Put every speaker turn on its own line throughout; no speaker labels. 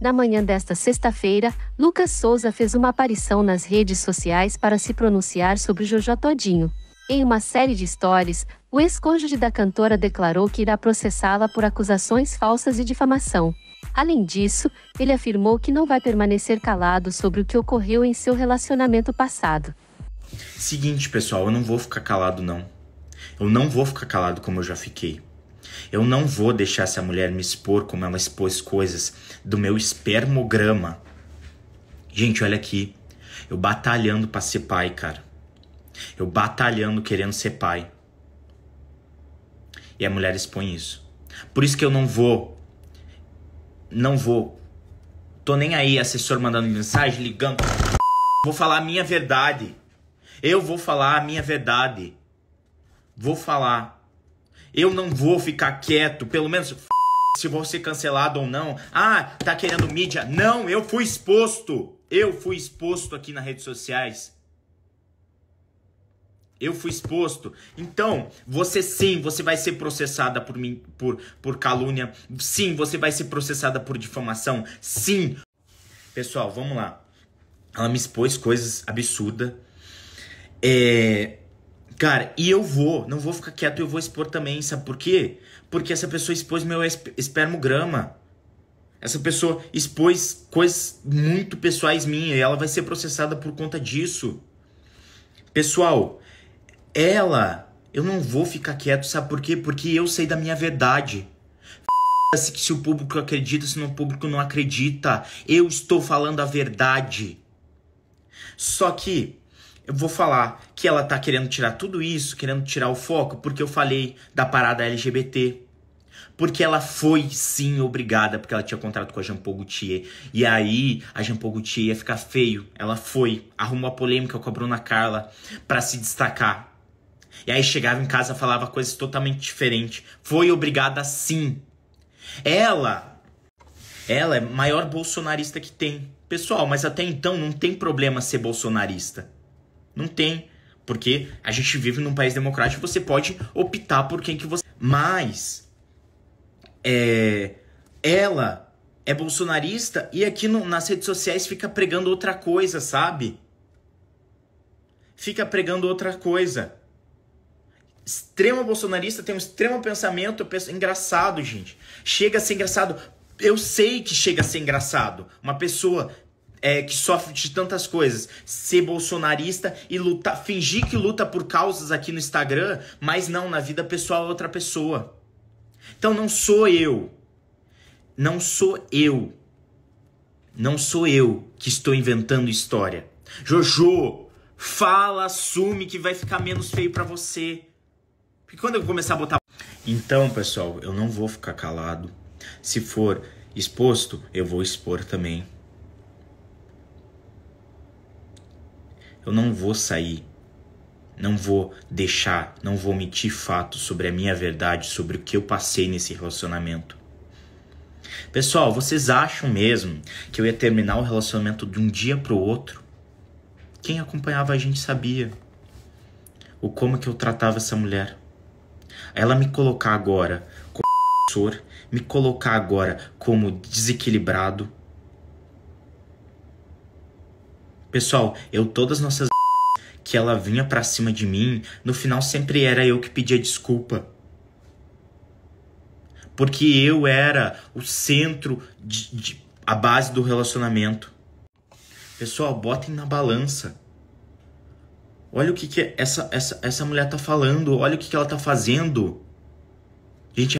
Na manhã desta sexta-feira, Lucas Souza fez uma aparição nas redes sociais para se pronunciar sobre Jojo Todinho. Em uma série de stories, o ex-cônjuge da cantora declarou que irá processá-la por acusações falsas e difamação. Além disso, ele afirmou que não vai permanecer calado sobre o que ocorreu em seu relacionamento passado. Seguinte, pessoal, eu não vou ficar calado não. Eu não vou ficar calado como eu já fiquei. Eu não vou deixar essa mulher me expor como ela expôs coisas do meu espermograma. Gente, olha aqui. Eu batalhando para ser pai, cara. Eu batalhando querendo ser pai. E a mulher expõe isso. Por isso que eu não vou. Não vou. Tô nem aí, assessor mandando mensagem, ligando. Vou falar a minha verdade. Eu vou falar a minha verdade. Vou falar. Eu não vou ficar quieto, pelo menos se vou ser cancelado ou não. Ah, tá querendo mídia? Não, eu fui exposto. Eu fui exposto aqui nas redes sociais. Eu fui exposto. Então, você sim, você vai ser processada por mim, por, por calúnia. Sim, você vai ser processada por difamação. Sim. Pessoal, vamos lá. Ela me expôs coisas absurdas. É, Cara, e eu vou, não vou ficar quieto, eu vou expor também, sabe por quê? Porque essa pessoa expôs meu esp espermograma. Essa pessoa expôs coisas muito pessoais minhas e ela vai ser processada por conta disso. Pessoal, ela, eu não vou ficar quieto, sabe por quê? Porque eu sei da minha verdade. F se o público acredita, se o público não acredita. Eu estou falando a verdade. Só que eu vou falar que ela tá querendo tirar tudo isso, querendo tirar o foco, porque eu falei da parada LGBT. Porque ela foi, sim, obrigada, porque ela tinha contrato com a Jean Paul Gaultier. E aí, a Jean Paul Gaultier ia ficar feio. Ela foi, arrumou a polêmica com a Bruna Carla para se destacar. E aí chegava em casa falava coisas totalmente diferentes. Foi obrigada, sim. Ela, ela é maior bolsonarista que tem. Pessoal, mas até então não tem problema ser bolsonarista. Não tem. Porque a gente vive num país democrático, você pode optar por quem que você. Mas. É, ela é bolsonarista e aqui no, nas redes sociais fica pregando outra coisa, sabe? Fica pregando outra coisa. Extrema bolsonarista tem um extremo pensamento. penso, engraçado, gente. Chega a ser engraçado. Eu sei que chega a ser engraçado. Uma pessoa é, que sofre de tantas coisas, ser bolsonarista e lutar, fingir que luta por causas aqui no Instagram, mas não, na vida pessoal é outra pessoa. Então não sou eu. Não sou eu. Não sou eu que estou inventando história. Jojo, fala, assume que vai ficar menos feio para você. Porque quando eu começar a botar. Então, pessoal, eu não vou ficar calado. Se for exposto, eu vou expor também. eu não vou sair, não vou deixar, não vou omitir fatos sobre a minha verdade, sobre o que eu passei nesse relacionamento. Pessoal, vocês acham mesmo que eu ia terminar o relacionamento de um dia para o outro? Quem acompanhava a gente sabia o como que eu tratava essa mulher. Ela me colocar agora como me colocar agora como desequilibrado, Pessoal, eu todas nossas que ela vinha para cima de mim, no final sempre era eu que pedia desculpa. Porque eu era o centro de, de a base do relacionamento. Pessoal, botem na balança. Olha o que, que essa, essa, essa mulher tá falando, olha o que, que ela tá fazendo. Gente,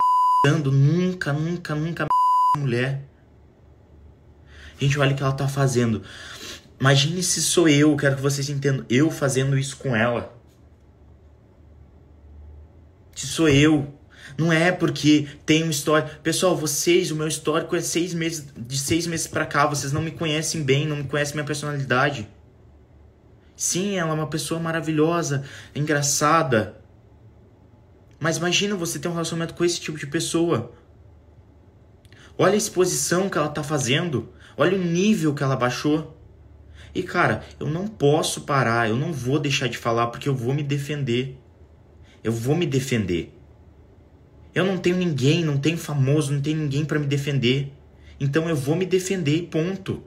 é nunca, nunca, nunca mulher. Gente, olha o que ela tá fazendo. Imagine se sou eu, quero que vocês entendam, eu fazendo isso com ela. Se sou eu. Não é porque tem um histórico. Pessoal, vocês, o meu histórico é seis meses, de seis meses pra cá, vocês não me conhecem bem, não me conhecem minha personalidade. Sim, ela é uma pessoa maravilhosa, engraçada. Mas imagina você ter um relacionamento com esse tipo de pessoa. Olha a exposição que ela tá fazendo. Olha o nível que ela baixou. E cara, eu não posso parar, eu não vou deixar de falar porque eu vou me defender. Eu vou me defender. Eu não tenho ninguém, não tenho famoso, não tenho ninguém para me defender. Então eu vou me defender e ponto.